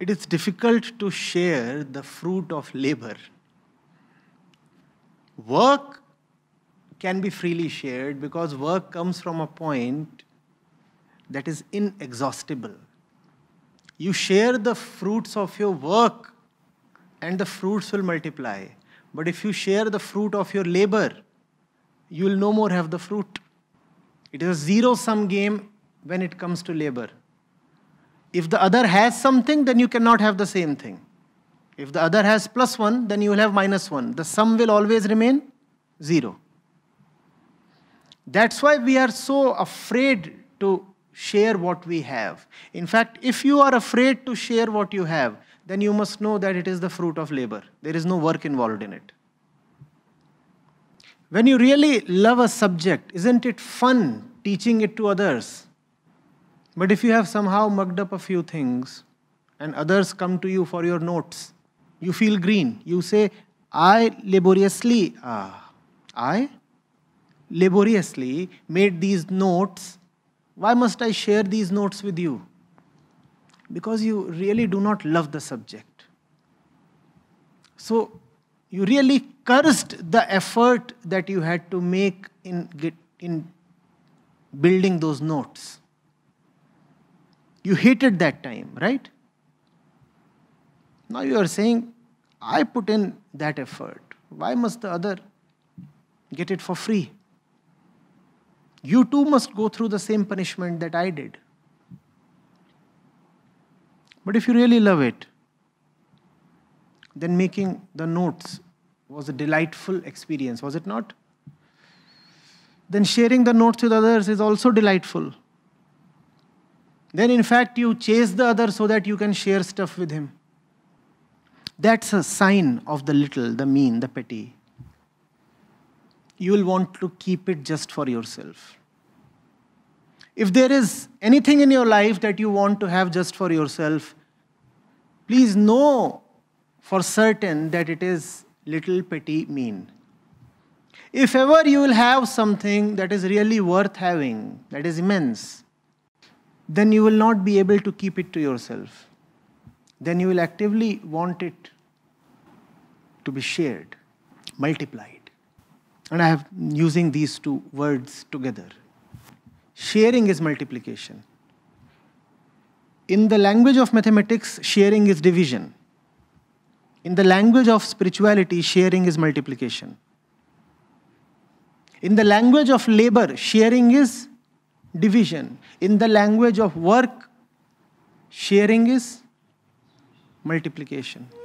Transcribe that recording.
It is difficult to share the fruit of labor. Work can be freely shared because work comes from a point that is inexhaustible. You share the fruits of your work and the fruits will multiply. But if you share the fruit of your labor, you will no more have the fruit. It is a zero sum game when it comes to labor. If the other has something, then you cannot have the same thing. If the other has plus 1, then you will have minus 1. The sum will always remain 0. That's why we are so afraid to share what we have. In fact, if you are afraid to share what you have, then you must know that it is the fruit of labor. There is no work involved in it. When you really love a subject, isn't it fun teaching it to others? But if you have somehow mugged up a few things and others come to you for your notes, you feel green. You say, I laboriously, ah, I laboriously made these notes. Why must I share these notes with you? Because you really do not love the subject. So you really cursed the effort that you had to make in, in building those notes. You hated that time, right? Now you are saying, I put in that effort. Why must the other get it for free? You too must go through the same punishment that I did. But if you really love it, then making the notes was a delightful experience, was it not? Then sharing the notes with others is also delightful. Then, in fact, you chase the other so that you can share stuff with him. That's a sign of the little, the mean, the petty. You will want to keep it just for yourself. If there is anything in your life that you want to have just for yourself, please know for certain that it is little, petty, mean. If ever you will have something that is really worth having, that is immense, then you will not be able to keep it to yourself. Then you will actively want it to be shared, multiplied. And I have using these two words together. Sharing is multiplication. In the language of mathematics, sharing is division. In the language of spirituality, sharing is multiplication. In the language of labor, sharing is division. In the language of work, sharing is multiplication.